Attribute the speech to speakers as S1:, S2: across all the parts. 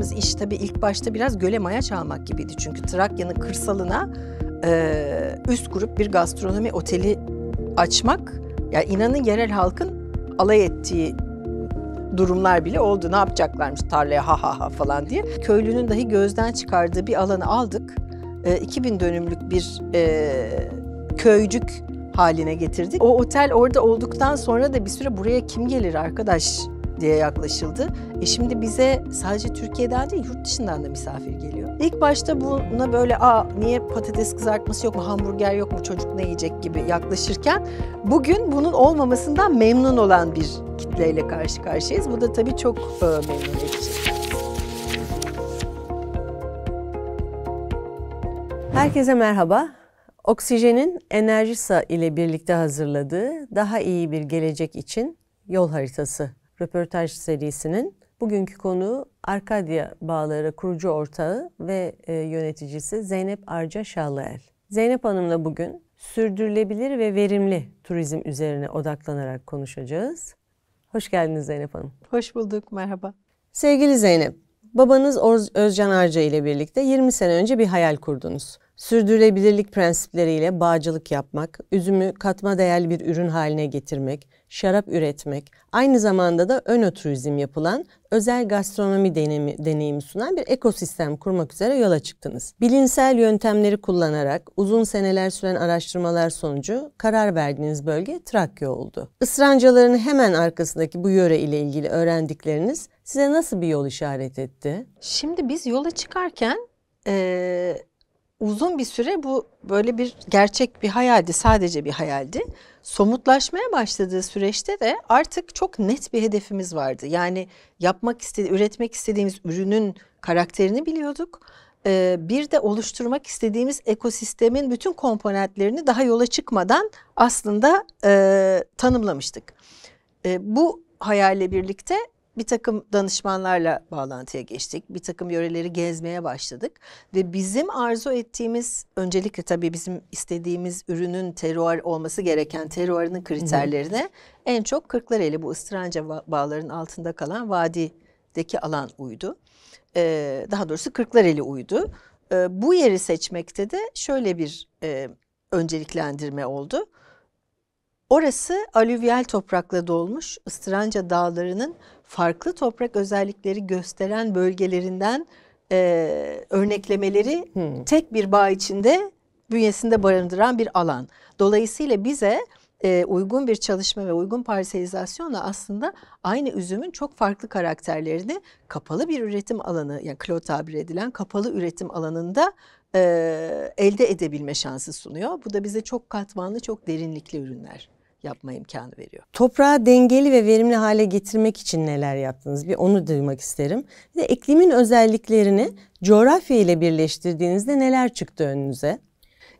S1: yaptığımız iş tabii ilk başta biraz göle maya çalmak gibiydi. Çünkü Trakya'nın kırsalına e, üst grup bir gastronomi oteli açmak, yani inanın yerel halkın alay ettiği durumlar bile oldu. Ne yapacaklarmış tarlaya ha ha ha falan diye. Köylünün dahi gözden çıkardığı bir alanı aldık. E, 2000 dönümlük bir e, köycük haline getirdik. O otel orada olduktan sonra da bir süre buraya kim gelir arkadaş diye yaklaşıldı. E şimdi bize sadece Türkiye'den değil yurt dışından da misafir geliyor. İlk başta buna böyle aa niye patates kızartması yok mu, hamburger yok mu, çocuk ne yiyecek gibi yaklaşırken bugün bunun olmamasından memnun olan bir kitleyle karşı karşıyayız. Bu da tabii çok e, memnun edici. Herkese
S2: merhaba. Oksijenin Enerjisa ile birlikte hazırladığı Daha iyi bir gelecek için yol haritası röportaj serisinin bugünkü konuğu Arkadya Bağları kurucu ortağı ve e, yöneticisi Zeynep Arca Şahlıel. Zeynep Hanım'la bugün sürdürülebilir ve verimli turizm üzerine odaklanarak
S1: konuşacağız.
S2: Hoş geldiniz Zeynep
S1: Hanım. Hoş bulduk, merhaba.
S2: Sevgili Zeynep, Babanız Özcan Arca ile birlikte 20 sene önce bir hayal kurdunuz. Sürdürülebilirlik prensipleriyle bağcılık yapmak, üzümü katma değerli bir ürün haline getirmek, şarap üretmek, aynı zamanda da ön turizm yapılan özel gastronomi deneyimi, deneyimi sunan bir ekosistem kurmak üzere yola çıktınız. Bilimsel yöntemleri kullanarak uzun seneler süren araştırmalar sonucu karar verdiğiniz bölge Trakya oldu. Israncaların hemen arkasındaki bu yöre ile ilgili öğrendikleriniz size nasıl bir yol işaret etti?
S1: Şimdi biz yola çıkarken e, uzun bir süre bu böyle bir gerçek bir hayaldi, sadece bir hayaldi. Somutlaşmaya başladığı süreçte de artık çok net bir hedefimiz vardı. Yani yapmak istedi, üretmek istediğimiz ürünün karakterini biliyorduk. E, bir de oluşturmak istediğimiz ekosistemin bütün komponentlerini daha yola çıkmadan aslında e, tanımlamıştık. E, bu hayale birlikte bir takım danışmanlarla bağlantıya geçtik. Bir takım yöreleri gezmeye başladık. Ve bizim arzu ettiğimiz öncelikle tabii bizim istediğimiz ürünün teruar olması gereken teruarının kriterlerine hı en çok Kırklareli bu ıstıranca bağların altında kalan vadideki alan uydu. Ee, daha doğrusu Kırklareli uydu. Ee, bu yeri seçmekte de şöyle bir e, önceliklendirme oldu. Orası alüvyal toprakla dolmuş Istranca dağlarının farklı toprak özellikleri gösteren bölgelerinden e, örneklemeleri hmm. tek bir bağ içinde bünyesinde barındıran bir alan. Dolayısıyla bize e, uygun bir çalışma ve uygun parselizasyonla aslında aynı üzümün çok farklı karakterlerini kapalı bir üretim alanı yani klo tabir edilen kapalı üretim alanında e, elde edebilme şansı sunuyor. Bu da bize çok katmanlı çok derinlikli ürünler yapma imkanı veriyor. Toprağı
S2: dengeli ve verimli hale getirmek için neler yaptınız? Bir onu duymak isterim. Bir de iklimin
S1: özelliklerini
S2: coğrafya ile birleştirdiğinizde neler çıktı önünüze?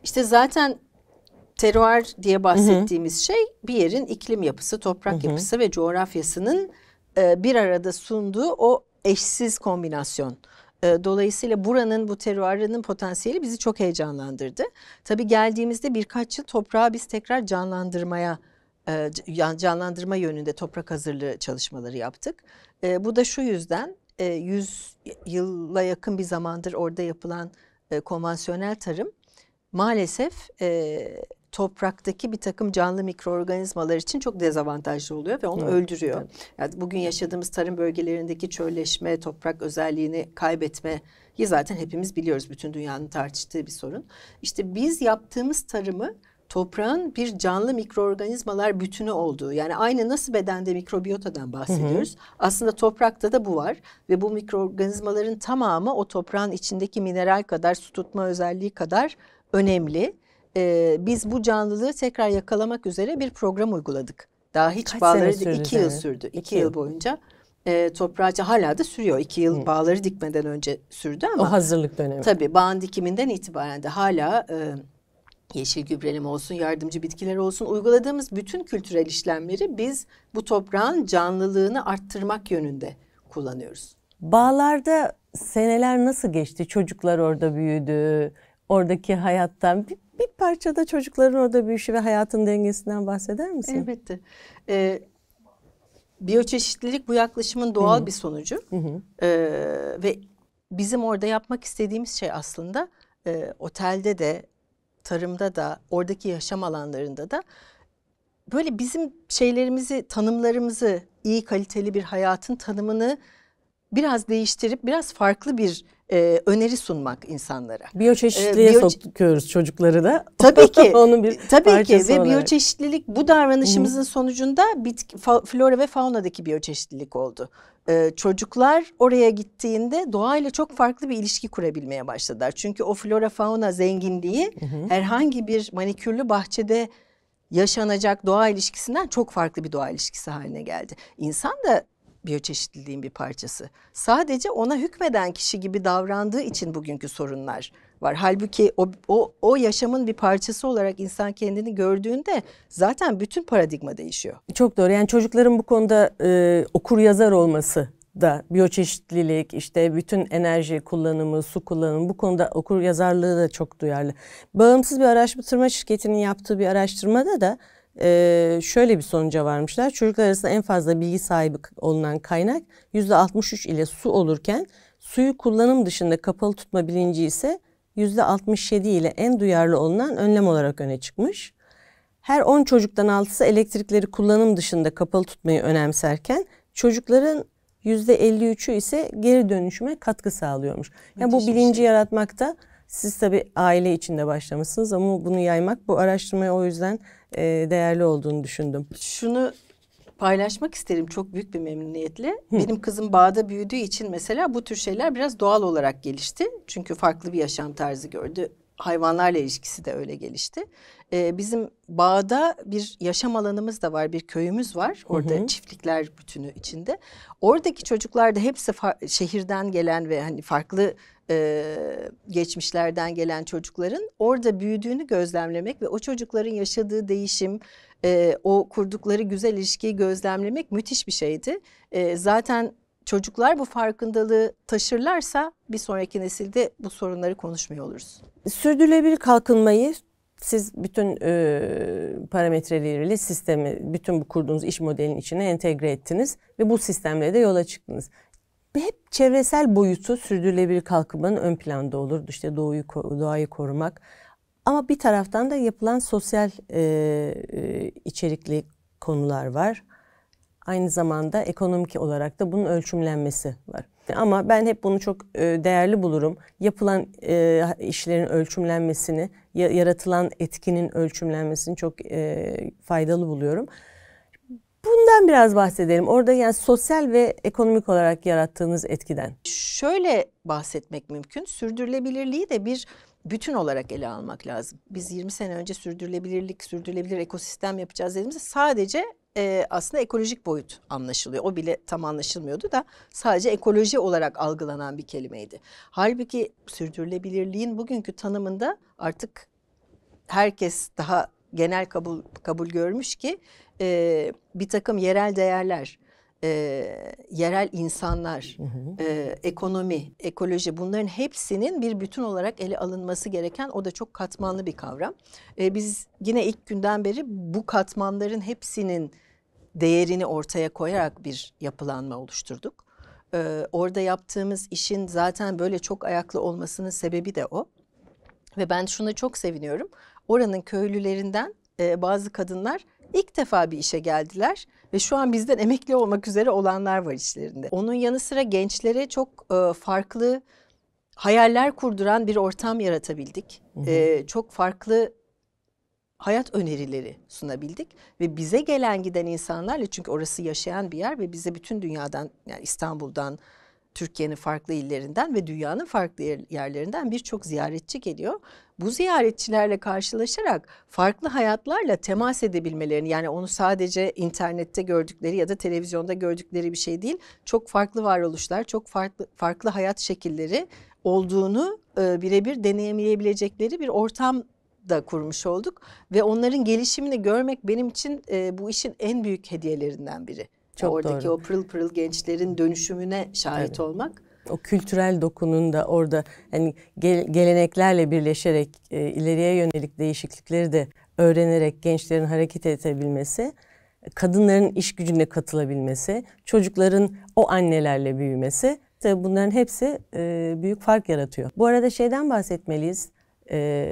S1: İşte zaten teruar diye bahsettiğimiz Hı-hı. şey bir yerin iklim yapısı, toprak Hı-hı. yapısı ve coğrafyasının e, bir arada sunduğu o eşsiz kombinasyon. E, dolayısıyla buranın bu teruarının potansiyeli bizi çok heyecanlandırdı. Tabii geldiğimizde birkaç yıl toprağı biz tekrar canlandırmaya canlandırma yönünde toprak hazırlığı çalışmaları yaptık. Bu da şu yüzden 100 yıla yakın bir zamandır orada yapılan konvansiyonel tarım maalesef topraktaki bir takım canlı mikroorganizmalar için çok dezavantajlı oluyor ve onu evet. öldürüyor. Evet. Yani bugün yaşadığımız tarım bölgelerindeki çölleşme, toprak özelliğini kaybetmeyi zaten hepimiz biliyoruz. Bütün dünyanın tartıştığı bir sorun. İşte biz yaptığımız tarımı toprağın bir canlı mikroorganizmalar bütünü olduğu yani aynı nasıl bedende mikrobiyotadan bahsediyoruz. Hı hı. Aslında toprakta da bu var ve bu mikroorganizmaların tamamı o toprağın içindeki mineral kadar su tutma özelliği kadar önemli. Ee, biz bu canlılığı tekrar yakalamak üzere bir program uyguladık. Daha hiç bağları sürdü, iki yıl sürdü. İki, iki yıl, yıl boyunca e, ee, toprağıcı hala da sürüyor. İki yıl Hı. bağları dikmeden önce sürdü ama. O hazırlık dönemi. Tabii bağın dikiminden itibaren de hala e, yeşil gübreleme olsun, yardımcı bitkiler olsun uyguladığımız bütün kültürel işlemleri biz bu toprağın canlılığını arttırmak yönünde kullanıyoruz. Bağlarda
S2: seneler nasıl geçti? Çocuklar orada büyüdü. Oradaki hayattan bir, bir parçada çocukların orada büyüşü ve hayatın dengesinden bahseder misin? Elbette. Ee,
S1: biyoçeşitlilik bu yaklaşımın doğal Hı-hı. bir sonucu. Ee, ve bizim orada yapmak istediğimiz şey aslında e, otelde de tarımda da oradaki yaşam alanlarında da böyle bizim şeylerimizi tanımlarımızı iyi kaliteli bir hayatın tanımını biraz değiştirip biraz farklı bir e, öneri sunmak insanlara. Biyoçeşitliğe e, biyo...
S2: sokuyoruz çocukları da.
S1: Tabii ki. Onun bir tabii ki ve biyoçeşitlilik bu davranışımızın Hı. sonucunda bitki, flora ve faunadaki biyoçeşitlilik oldu. Ee, çocuklar oraya gittiğinde doğayla çok farklı bir ilişki kurabilmeye başladılar. Çünkü o flora fauna zenginliği hı herhangi bir manikürlü bahçede yaşanacak doğa ilişkisinden çok farklı bir doğa ilişkisi haline geldi. İnsan da biyoçeşitliliğin bir parçası. Sadece ona hükmeden kişi gibi davrandığı için bugünkü sorunlar var. Halbuki o, o, o yaşamın bir parçası olarak insan kendini gördüğünde zaten bütün paradigma değişiyor.
S2: Çok doğru. Yani çocukların bu konuda e, okur yazar olması da biyoçeşitlilik işte bütün enerji kullanımı, su kullanımı bu konuda okur yazarlığı da çok duyarlı. Bağımsız bir araştırma şirketinin yaptığı bir araştırmada da e, şöyle bir sonuca varmışlar. Çocuklar arasında en fazla bilgi sahibi olunan kaynak yüzde %63 ile su olurken suyu kullanım dışında kapalı tutma bilinci ise yüzde %67 ile en duyarlı olunan önlem olarak öne çıkmış. Her 10 çocuktan 6'sı elektrikleri kullanım dışında kapalı tutmayı önemserken çocukların %53'ü ise geri dönüşüme katkı sağlıyormuş. Yani bu bilinci şey. yaratmakta siz tabii aile içinde başlamışsınız ama
S1: bunu yaymak bu araştırmaya o yüzden e, değerli olduğunu düşündüm. Şunu paylaşmak isterim çok büyük bir memnuniyetle. Hı. Benim kızım bağda büyüdüğü için mesela bu tür şeyler biraz doğal olarak gelişti. Çünkü farklı bir yaşam tarzı gördü. Hayvanlarla ilişkisi de öyle gelişti. Ee, bizim bağda bir yaşam alanımız da var, bir köyümüz var. Orada hı hı. çiftlikler bütünü içinde. Oradaki çocuklar da hepsi şehirden gelen ve hani farklı e, geçmişlerden gelen çocukların orada büyüdüğünü gözlemlemek ve o çocukların yaşadığı değişim, e, o kurdukları güzel ilişkiyi gözlemlemek müthiş bir şeydi. E, zaten çocuklar bu farkındalığı taşırlarsa bir sonraki nesilde bu sorunları konuşmuyor oluruz.
S2: Sürdürülebilir kalkınmayı siz bütün e, parametreleriyle sistemi, bütün bu kurduğunuz iş modelinin içine entegre ettiniz ve bu sistemle de yola çıktınız hep çevresel boyutu sürdürülebilir kalkınmanın ön planda olur. İşte doğuyu, doğayı korumak. Ama bir taraftan da yapılan sosyal e, e, içerikli konular var. Aynı zamanda ekonomik olarak da bunun ölçümlenmesi var. Ama ben hep bunu çok e, değerli bulurum. Yapılan e, işlerin ölçümlenmesini, yaratılan etkinin ölçümlenmesini çok e, faydalı buluyorum. Bundan biraz bahsedelim. Orada yani sosyal ve ekonomik olarak yarattığınız etkiden.
S1: Şöyle bahsetmek mümkün. Sürdürülebilirliği de bir bütün olarak ele almak lazım. Biz 20 sene önce sürdürülebilirlik, sürdürülebilir ekosistem yapacağız dediğimizde sadece e, aslında ekolojik boyut anlaşılıyor. O bile tam anlaşılmıyordu da sadece ekoloji olarak algılanan bir kelimeydi. Halbuki sürdürülebilirliğin bugünkü tanımında artık herkes daha genel kabul kabul görmüş ki e, bir takım yerel değerler, e, yerel insanlar, E, ekonomi, ekoloji bunların hepsinin bir bütün olarak ele alınması gereken o da çok katmanlı bir kavram. E, biz yine ilk günden beri bu katmanların hepsinin değerini ortaya koyarak bir yapılanma oluşturduk. E, orada yaptığımız işin zaten böyle çok ayaklı olmasının sebebi de o. Ve ben şuna çok seviniyorum oranın köylülerinden e, bazı kadınlar ilk defa bir işe geldiler ve şu an bizden emekli olmak üzere olanlar var işlerinde. Onun yanı sıra gençlere çok e, farklı hayaller kurduran bir ortam yaratabildik. Hı hı. E, çok farklı hayat önerileri sunabildik ve bize gelen giden insanlarla çünkü orası yaşayan bir yer ve bize bütün dünyadan yani İstanbul'dan Türkiye'nin farklı illerinden ve dünyanın farklı yerlerinden birçok ziyaretçi geliyor bu ziyaretçilerle karşılaşarak farklı hayatlarla temas edebilmelerini yani onu sadece internette gördükleri ya da televizyonda gördükleri bir şey değil çok farklı varoluşlar çok farklı farklı hayat şekilleri olduğunu e, birebir deneyimleyebilecekleri bir ortam da kurmuş olduk ve onların gelişimini görmek benim için e, bu işin en büyük hediyelerinden biri. Çok oradaki doğru. o pırıl pırıl gençlerin dönüşümüne şahit evet. olmak
S2: o kültürel dokunun da orada hani geleneklerle birleşerek e, ileriye yönelik değişiklikleri de öğrenerek gençlerin hareket edebilmesi, kadınların iş gücüne katılabilmesi, çocukların o annelerle büyümesi tabii bunların hepsi e, büyük fark yaratıyor. Bu arada şeyden bahsetmeliyiz. E,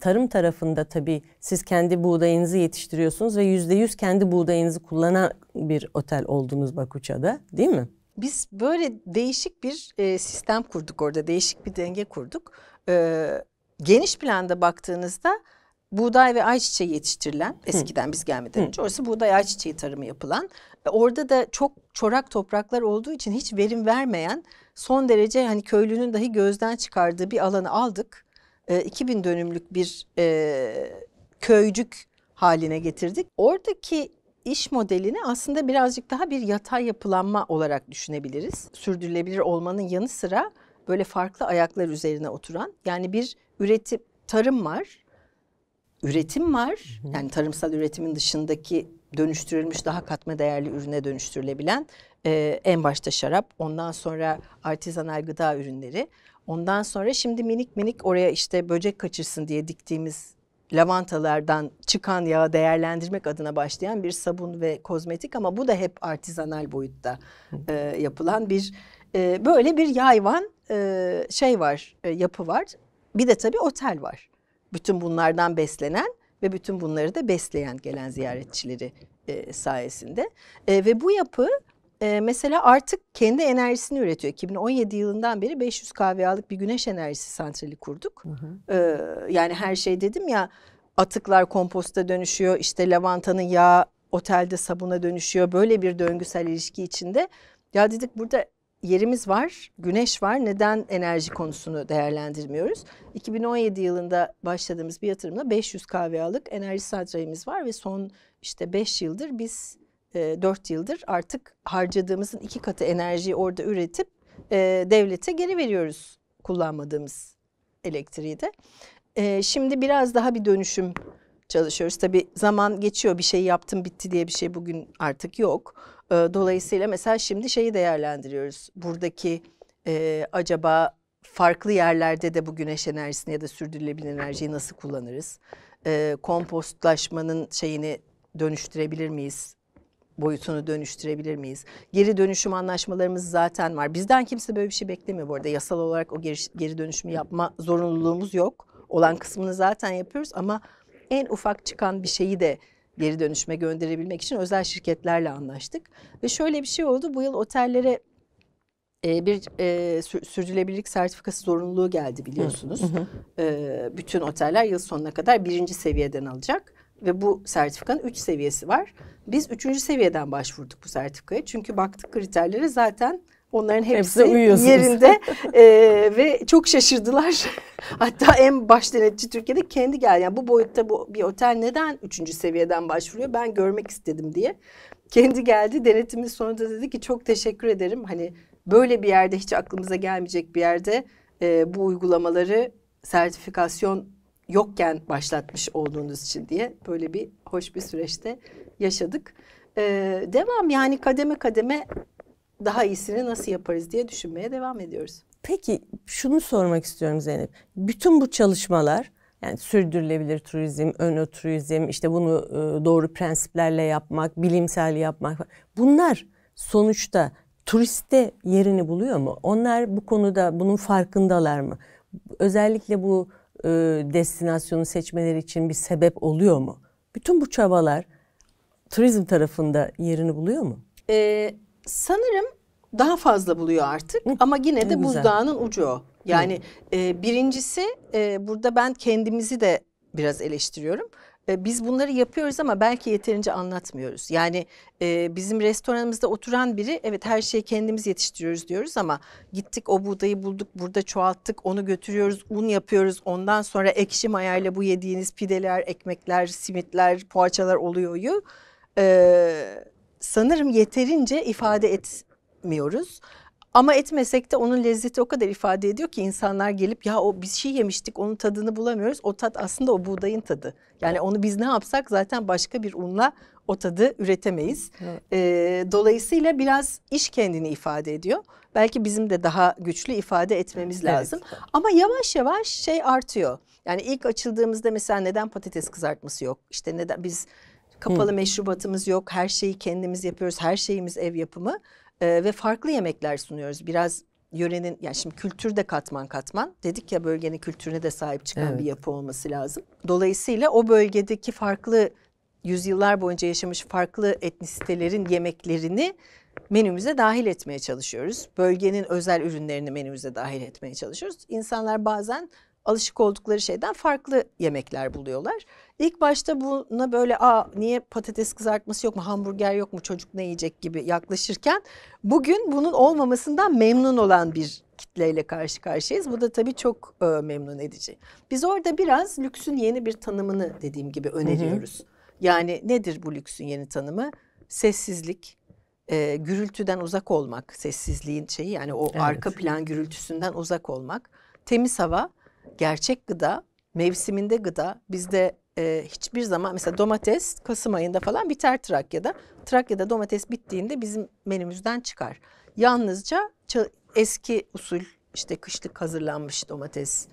S2: tarım tarafında tabii siz kendi buğdayınızı yetiştiriyorsunuz ve yüzde yüz kendi buğdayınızı kullanan bir otel oldunuz Baküçya'da değil mi?
S1: Biz böyle değişik bir e, sistem kurduk orada, değişik bir denge kurduk. E, geniş planda baktığınızda buğday ve ayçiçeği yetiştirilen, eskiden biz gelmeden önce orası buğday ayçiçeği tarımı yapılan. orada da çok çorak topraklar olduğu için hiç verim vermeyen, son derece hani köylünün dahi gözden çıkardığı bir alanı aldık. 2000 e, dönümlük bir köycük haline getirdik. Oradaki iş modelini aslında birazcık daha bir yatay yapılanma olarak düşünebiliriz. Sürdürülebilir olmanın yanı sıra böyle farklı ayaklar üzerine oturan yani bir üretim tarım var. Üretim var. Yani tarımsal üretimin dışındaki dönüştürülmüş daha katma değerli ürüne dönüştürülebilen e, en başta şarap, ondan sonra artizanal gıda ürünleri, ondan sonra şimdi minik minik oraya işte böcek kaçırsın diye diktiğimiz lavantalardan çıkan yağı değerlendirmek adına başlayan bir sabun ve kozmetik ama bu da hep artizanal boyutta e, yapılan bir e, böyle bir yayvan e, şey var e, yapı var. Bir de tabii otel var. Bütün bunlardan beslenen ve bütün bunları da besleyen gelen ziyaretçileri e, sayesinde e, ve bu yapı e, mesela artık kendi enerjisini üretiyor. 2017 yılından beri 500 KVA'lık bir güneş enerjisi santrali kurduk. Hı hı. E, yani her şey dedim ya atıklar komposta dönüşüyor. İşte lavantanın yağı otelde sabuna dönüşüyor. Böyle bir döngüsel ilişki içinde. Ya dedik burada yerimiz var, güneş var. Neden enerji konusunu değerlendirmiyoruz? 2017 yılında başladığımız bir yatırımla 500 KVA'lık enerji santralimiz var ve son işte 5 yıldır biz e, 4 yıldır artık harcadığımızın iki katı enerjiyi orada üretip e, devlete geri veriyoruz kullanmadığımız elektriği de. E, şimdi biraz daha bir dönüşüm çalışıyoruz. Tabi zaman geçiyor bir şey yaptım bitti diye bir şey bugün artık yok. E, dolayısıyla mesela şimdi şeyi değerlendiriyoruz. Buradaki e, acaba farklı yerlerde de bu güneş enerjisini ya da sürdürülebilir enerjiyi nasıl kullanırız? E, kompostlaşmanın şeyini dönüştürebilir miyiz? boyutunu dönüştürebilir miyiz? Geri dönüşüm anlaşmalarımız zaten var. Bizden kimse böyle bir şey beklemiyor bu arada. Yasal olarak o geri, geri dönüşümü yapma zorunluluğumuz yok. Olan kısmını zaten yapıyoruz ama en ufak çıkan bir şeyi de geri dönüşme gönderebilmek için özel şirketlerle anlaştık. Ve şöyle bir şey oldu. Bu yıl otellere e, bir e, sürdürülebilirlik sertifikası zorunluluğu geldi biliyorsunuz. Hı hı. E, bütün oteller yıl sonuna kadar birinci seviyeden alacak ve bu sertifikanın üç seviyesi var. Biz üçüncü seviyeden başvurduk bu sertifikaya. Çünkü baktık kriterlere zaten Onların hepsi, yerinde e, ve çok şaşırdılar. Hatta en baş denetçi Türkiye'de kendi geldi. Yani bu boyutta bu bir otel neden üçüncü seviyeden başvuruyor? Ben görmek istedim diye. Kendi geldi denetimin sonunda dedi ki çok teşekkür ederim. Hani böyle bir yerde hiç aklımıza gelmeyecek bir yerde e, bu uygulamaları sertifikasyon yokken başlatmış olduğunuz için diye böyle bir hoş bir süreçte yaşadık. Ee, devam yani kademe kademe daha iyisini nasıl yaparız diye düşünmeye devam ediyoruz. Peki
S2: şunu sormak istiyorum Zeynep. Bütün bu çalışmalar yani sürdürülebilir turizm, öno turizm, işte bunu e, doğru prensiplerle yapmak, bilimsel yapmak. Bunlar sonuçta turiste yerini buluyor mu? Onlar bu konuda bunun farkındalar mı? Özellikle bu e, destinasyonu seçmeleri için bir sebep oluyor mu? Bütün bu çabalar turizm tarafında yerini buluyor mu?
S1: Ee, sanırım daha fazla buluyor artık Hı. ama yine de buzdağının ucu o. Yani e, birincisi e, burada ben kendimizi de biraz eleştiriyorum. E, biz bunları yapıyoruz ama belki yeterince anlatmıyoruz. Yani e, bizim restoranımızda oturan biri evet her şeyi kendimiz yetiştiriyoruz diyoruz ama gittik o buğdayı bulduk burada çoğalttık onu götürüyoruz un yapıyoruz ondan sonra ekşi mayayla bu yediğiniz pideler ekmekler simitler poğaçalar oluyor. E, sanırım yeterince ifade etmiyoruz. Ama etmesek de onun lezzeti o kadar ifade ediyor ki insanlar gelip ya o biz şey yemiştik onun tadını bulamıyoruz. O tat aslında o buğdayın tadı. Yani onu biz ne yapsak zaten başka bir unla o tadı üretemeyiz. Evet. Ee, dolayısıyla biraz iş kendini ifade ediyor. Belki bizim de daha güçlü ifade etmemiz lazım. Evet. Ama yavaş yavaş şey artıyor. Yani ilk açıldığımızda mesela neden patates kızartması yok? İşte neden biz kapalı hmm. meşrubatımız yok. Her şeyi kendimiz yapıyoruz. Her şeyimiz ev yapımı e, ve farklı yemekler sunuyoruz. Biraz yörenin yani şimdi kültür de katman katman dedik ya bölgenin kültürüne de sahip çıkan evet. bir yapı olması lazım. Dolayısıyla o bölgedeki farklı yüzyıllar boyunca yaşamış farklı etnisitelerin yemeklerini menümüze dahil etmeye çalışıyoruz. Bölgenin özel ürünlerini menümüze dahil etmeye çalışıyoruz. İnsanlar bazen alışık oldukları şeyden farklı yemekler buluyorlar. İlk başta buna böyle aa niye patates kızartması yok mu hamburger yok mu çocuk ne yiyecek gibi yaklaşırken bugün bunun olmamasından memnun olan bir kitleyle karşı karşıyayız. Bu da tabii çok e, memnun edici. Biz orada biraz lüksün yeni bir tanımını dediğim gibi öneriyoruz. Hı hı. Yani nedir bu lüksün yeni tanımı? Sessizlik, e, gürültüden uzak olmak, sessizliğin şeyi yani o evet. arka plan gürültüsünden uzak olmak, temiz hava, gerçek gıda, mevsiminde gıda bizde e, hiçbir zaman mesela domates Kasım ayında falan biter Trakya'da. Trakya'da domates bittiğinde bizim menümüzden çıkar. Yalnızca eski usul işte kışlık hazırlanmış domates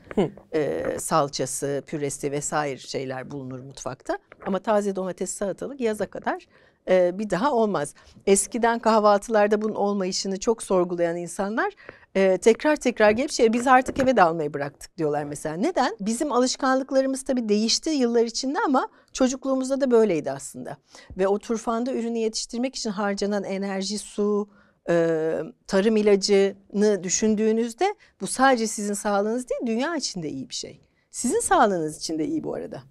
S1: e, salçası, püresi vesaire şeyler bulunur mutfakta. Ama taze domates salatalık yaza kadar e, bir daha olmaz. Eskiden kahvaltılarda bunun olmayışını çok sorgulayan insanlar e, tekrar tekrar gelip şey biz artık eve de almayı bıraktık diyorlar mesela. Neden? Bizim alışkanlıklarımız tabii değişti yıllar içinde ama çocukluğumuzda da böyleydi aslında. Ve o turfanda ürünü yetiştirmek için harcanan enerji, su, e, tarım ilacını düşündüğünüzde bu sadece sizin sağlığınız değil dünya için de iyi bir şey. Sizin sağlığınız için de iyi bu arada.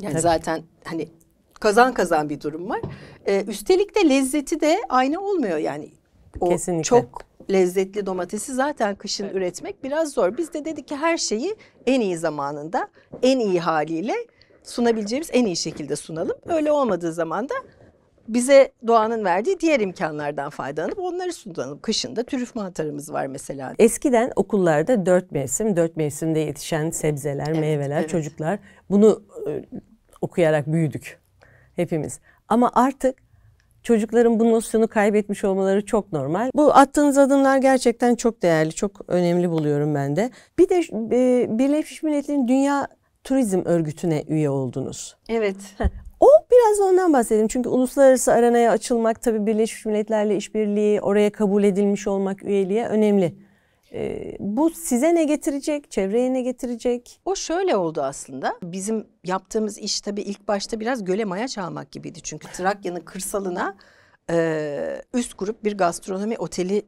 S1: Yani Tabii. zaten hani kazan kazan bir durum var. Ee, üstelik de lezzeti de aynı olmuyor yani. O Kesinlikle. çok lezzetli domatesi zaten kışın evet. üretmek biraz zor. Biz de dedik ki her şeyi en iyi zamanında, en iyi haliyle sunabileceğimiz en iyi şekilde sunalım. Öyle olmadığı zaman da bize doğanın verdiği diğer imkanlardan faydalanıp onları sunalım. Kışında türüf mantarımız var mesela. Eskiden
S2: okullarda dört mevsim, dört mevsimde yetişen sebzeler, evet, meyveler, evet. çocuklar bunu e, okuyarak büyüdük hepimiz. Ama artık çocukların bu nosyonu kaybetmiş olmaları çok normal. Bu attığınız adımlar gerçekten çok değerli, çok önemli buluyorum ben de. Bir de e, Birleşmiş Milletler'in Dünya Turizm Örgütü'ne üye oldunuz. Evet. O biraz ondan bahsedelim. Çünkü uluslararası aranaya açılmak tabii Birleşmiş Milletler'le işbirliği, oraya kabul edilmiş olmak üyeliğe önemli e, bu
S1: size ne getirecek, çevreye ne getirecek? O şöyle oldu aslında. Bizim yaptığımız iş tabii ilk başta biraz göle maya çalmak gibiydi. Çünkü Trakya'nın kırsalına e, üst grup bir gastronomi oteli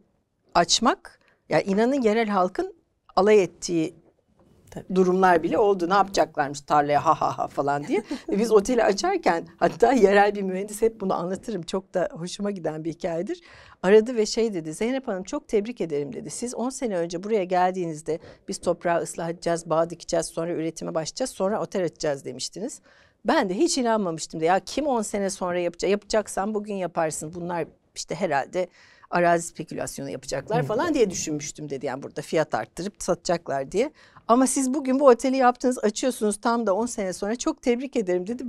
S1: açmak. Yani inanın yerel halkın alay ettiği Tabii. durumlar bile oldu. Ne yapacaklarmış tarlaya ha ha ha falan diye. E, biz oteli açarken hatta yerel bir mühendis hep bunu anlatırım. Çok da hoşuma giden bir hikayedir. Aradı ve şey dedi Zeynep Hanım çok tebrik ederim dedi. Siz 10 sene önce buraya geldiğinizde biz toprağı ıslah edeceğiz, bağ dikeceğiz, sonra üretime başlayacağız, sonra otel açacağız demiştiniz. Ben de hiç inanmamıştım. De. Ya kim 10 sene sonra yapacak? Yapacaksan bugün yaparsın. Bunlar işte herhalde arazi spekülasyonu yapacaklar falan diye düşünmüştüm dedi. Yani burada fiyat arttırıp satacaklar diye. Ama siz bugün bu oteli yaptınız açıyorsunuz tam da 10 sene sonra çok tebrik ederim dedi.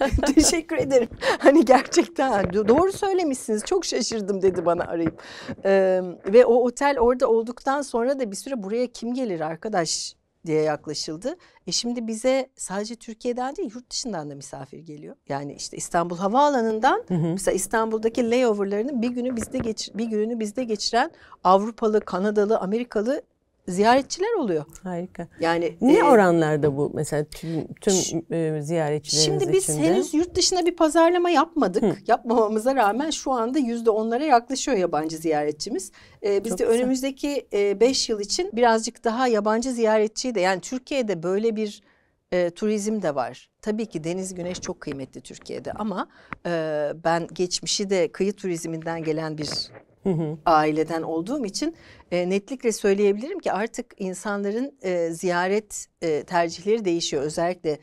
S1: Ben de teşekkür ederim. Hani gerçekten hani doğru söylemişsiniz çok şaşırdım dedi bana arayıp. Ee, ve o otel orada olduktan sonra da bir süre buraya kim gelir arkadaş diye yaklaşıldı. E şimdi bize sadece Türkiye'den değil yurt dışından da misafir geliyor. Yani işte İstanbul Havaalanı'ndan hı hı. mesela İstanbul'daki layover'larının bir günü bizde geç bir gününü bizde geçiren Avrupalı, Kanadalı, Amerikalı ziyaretçiler oluyor. Harika. Yani ne e,
S2: oranlarda bu mesela tüm, tüm
S1: e,
S2: için? Şimdi biz içinde? henüz
S1: yurt dışına bir pazarlama yapmadık. Hı. Yapmamamıza rağmen şu anda yüzde onlara yaklaşıyor yabancı ziyaretçimiz. E, biz Çok de güzel. önümüzdeki e, beş yıl için birazcık daha yabancı ziyaretçiyi de yani Türkiye'de böyle bir e, turizm de var. Tabii ki deniz güneş çok kıymetli Türkiye'de ama e, ben geçmişi de kıyı turizminden gelen bir hı hı. aileden olduğum için e, netlikle söyleyebilirim ki artık insanların e, ziyaret e, tercihleri değişiyor. Özellikle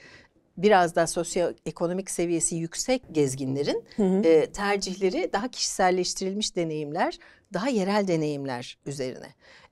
S1: biraz daha sosyoekonomik seviyesi yüksek gezginlerin hı hı. E, tercihleri daha kişiselleştirilmiş deneyimler, daha yerel deneyimler üzerine.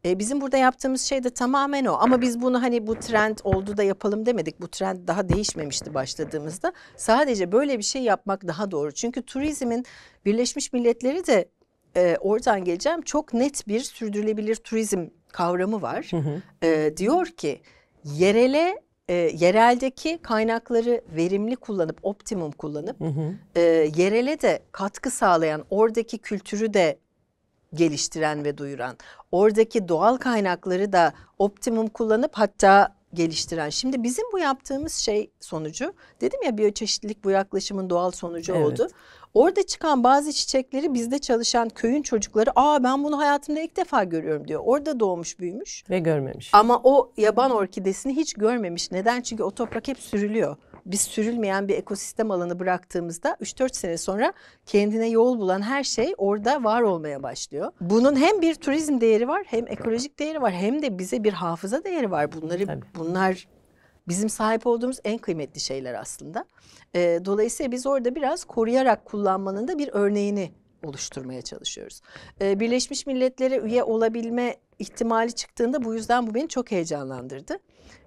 S1: E, bizim burada yaptığımız şey de tamamen o. Ama biz bunu hani bu trend oldu da yapalım demedik. Bu trend daha değişmemişti başladığımızda. Sadece böyle bir şey yapmak daha doğru. Çünkü turizmin Birleşmiş Milletleri de e, oradan geleceğim çok net bir sürdürülebilir turizm kavramı var. Hı hı. E, diyor ki yerele e, yereldeki kaynakları verimli kullanıp optimum kullanıp hı hı. E, yerele de katkı sağlayan oradaki kültürü de geliştiren ve duyuran oradaki doğal kaynakları da optimum kullanıp hatta geliştiren. Şimdi bizim bu yaptığımız şey sonucu dedim ya biyoçeşitlilik bu yaklaşımın doğal sonucu evet. oldu. Orada çıkan bazı çiçekleri bizde çalışan köyün çocukları aa ben bunu hayatımda ilk defa görüyorum diyor. Orada doğmuş büyümüş. Ve görmemiş. Ama o yaban orkidesini hiç görmemiş. Neden? Çünkü o toprak hep sürülüyor. Biz sürülmeyen bir ekosistem alanı bıraktığımızda 3-4 sene sonra kendine yol bulan her şey orada var olmaya başlıyor. Bunun hem bir turizm değeri var hem ekolojik değeri var hem de bize bir hafıza değeri var. Bunları Tabii. bunlar bizim sahip olduğumuz en kıymetli şeyler aslında. E, dolayısıyla biz orada biraz koruyarak kullanmanın da bir örneğini oluşturmaya çalışıyoruz. E, Birleşmiş Milletler'e üye olabilme ihtimali çıktığında bu yüzden bu beni çok heyecanlandırdı.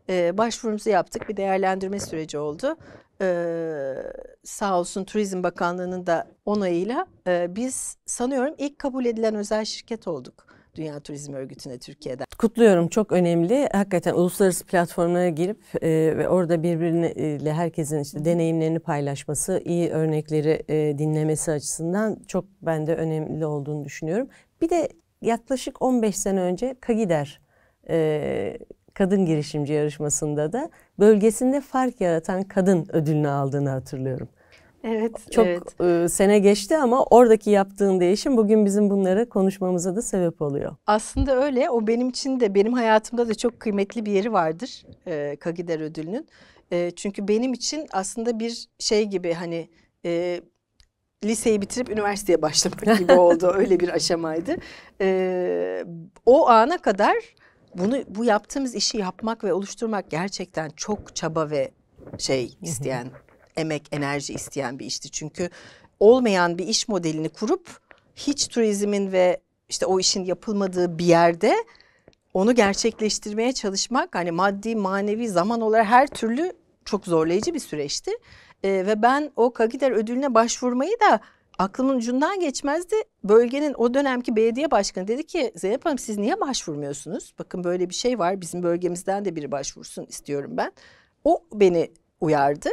S1: E, başvurumuzu yaptık, bir değerlendirme süreci oldu. Ee, sağ olsun Turizm Bakanlığı'nın da onayıyla e, biz sanıyorum ilk kabul edilen özel şirket olduk. Dünya Turizm Örgütü'ne Türkiye'den. Kutluyorum
S2: çok önemli. Hakikaten uluslararası platformlara girip e, ve orada birbiriyle herkesin işte deneyimlerini paylaşması, iyi örnekleri e, dinlemesi açısından çok bende önemli olduğunu düşünüyorum. Bir de yaklaşık 15 sene önce Kagider e, kadın girişimci yarışmasında da bölgesinde fark yaratan kadın ödülünü aldığını hatırlıyorum.
S1: Evet. Çok evet.
S2: E, sene geçti ama oradaki yaptığın değişim bugün bizim bunları konuşmamıza da sebep oluyor.
S1: Aslında öyle. O benim için de benim hayatımda da çok kıymetli bir yeri vardır e, Kagider ödülünün. E, çünkü benim için aslında bir şey gibi hani e, liseyi bitirip üniversiteye başlamak gibi oldu. Öyle bir aşamaydı. E, o ana kadar bunu bu yaptığımız işi yapmak ve oluşturmak gerçekten çok çaba ve şey isteyen emek, enerji isteyen bir işti. Çünkü olmayan bir iş modelini kurup hiç turizmin ve işte o işin yapılmadığı bir yerde onu gerçekleştirmeye çalışmak hani maddi, manevi, zaman olarak her türlü çok zorlayıcı bir süreçti. ee, ve ben o Kagider ödülüne başvurmayı da aklımın ucundan geçmezdi. Bölgenin o dönemki belediye başkanı dedi ki Zeynep Hanım siz niye başvurmuyorsunuz? Bakın böyle bir şey var bizim bölgemizden de biri başvursun istiyorum ben. O beni uyardı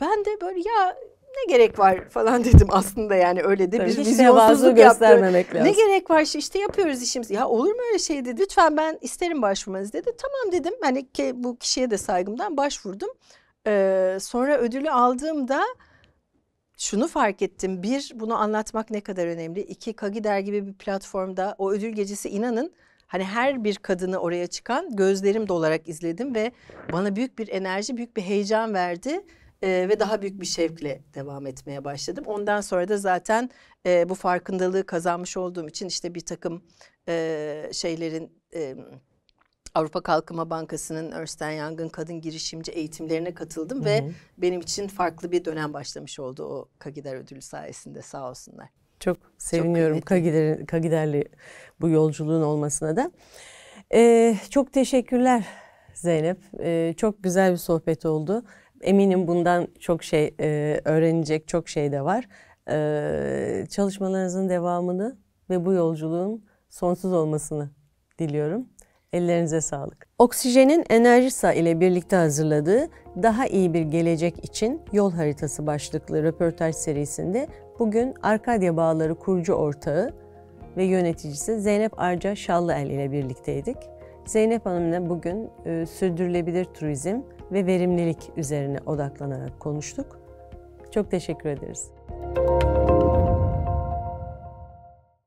S1: ben de böyle ya ne gerek var falan dedim aslında yani öyle de Tabii bir vizyonsuzluk göstermemek lazım. Ne gerek var işte yapıyoruz işimizi. Ya olur mu öyle şey dedi. Lütfen ben isterim başvurmanızı dedi. Tamam dedim. Hani ki, bu kişiye de saygımdan başvurdum. Ee, sonra ödülü aldığımda şunu fark ettim. Bir, bunu anlatmak ne kadar önemli. İki, Kagider gibi bir platformda o ödül gecesi inanın hani her bir kadını oraya çıkan gözlerim dolarak izledim ve bana büyük bir enerji, büyük bir heyecan verdi e, ve daha büyük bir şevkle devam etmeye başladım. Ondan sonra da zaten e, bu farkındalığı kazanmış olduğum için işte bir takım e, şeylerin... E, Avrupa Kalkınma Bankası'nın Ernst Yangın kadın girişimci eğitimlerine katıldım Hı -hı. ve benim için farklı bir dönem başlamış oldu o Kagider ödülü sayesinde sağ olsunlar.
S2: Çok seviniyorum çok Kagider, Kagider'li bu yolculuğun olmasına da. Ee, çok teşekkürler Zeynep. Ee, çok güzel bir sohbet oldu. Eminim bundan çok şey e, öğrenecek çok şey de var. E, çalışmalarınızın devamını ve bu yolculuğun sonsuz olmasını diliyorum. Ellerinize sağlık. Oksijenin Enerjisa ile birlikte hazırladığı Daha iyi bir gelecek için yol haritası başlıklı röportaj serisinde bugün Arkadya Bağları kurucu ortağı ve yöneticisi Zeynep Arca Şallıel ile birlikteydik. Zeynep Hanım'la bugün e, sürdürülebilir turizm, ve verimlilik üzerine odaklanarak konuştuk. Çok teşekkür ederiz. Müzik